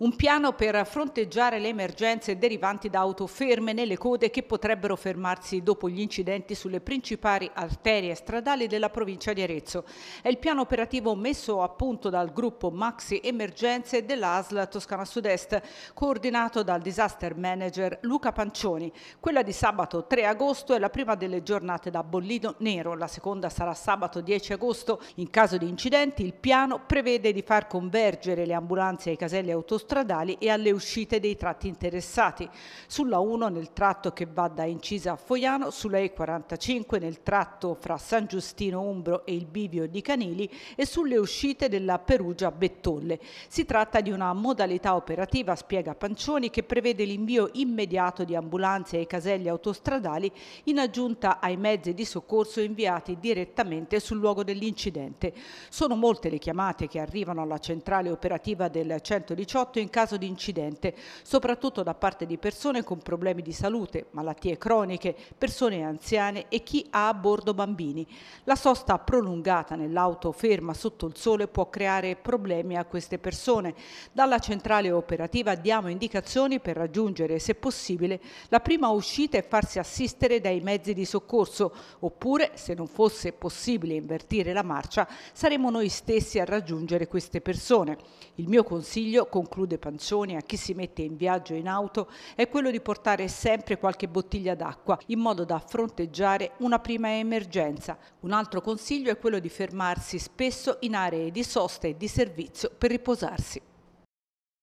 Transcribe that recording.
un piano per fronteggiare le emergenze derivanti da auto ferme nelle code che potrebbero fermarsi dopo gli incidenti sulle principali arterie stradali della provincia di Arezzo. È il piano operativo messo a punto dal gruppo Maxi Emergenze dell'ASL Toscana Sud-Est, coordinato dal disaster manager Luca Pancioni. Quella di sabato 3 agosto è la prima delle giornate da bollino nero, la seconda sarà sabato 10 agosto. In caso di incidenti il piano prevede di far convergere le ambulanze ai caselli autostradali stradali e alle uscite dei tratti interessati, sulla 1 nel tratto che va da Incisa a Foiano, sulla E45 nel tratto fra San Giustino Umbro e il Bivio di Canili e sulle uscite della Perugia Bettolle. Si tratta di una modalità operativa, spiega Pancioni, che prevede l'invio immediato di ambulanze ai caselli autostradali in aggiunta ai mezzi di soccorso inviati direttamente sul luogo dell'incidente. Sono molte le chiamate che arrivano alla centrale operativa del 118 in caso di incidente, soprattutto da parte di persone con problemi di salute, malattie croniche, persone anziane e chi ha a bordo bambini. La sosta prolungata nell'auto ferma sotto il sole può creare problemi a queste persone. Dalla centrale operativa diamo indicazioni per raggiungere, se possibile, la prima uscita e farsi assistere dai mezzi di soccorso, oppure, se non fosse possibile invertire la marcia, saremo noi stessi a raggiungere queste persone. Il mio consiglio, conclude nude, panzoni, a chi si mette in viaggio in auto è quello di portare sempre qualche bottiglia d'acqua in modo da fronteggiare una prima emergenza. Un altro consiglio è quello di fermarsi spesso in aree di sosta e di servizio per riposarsi.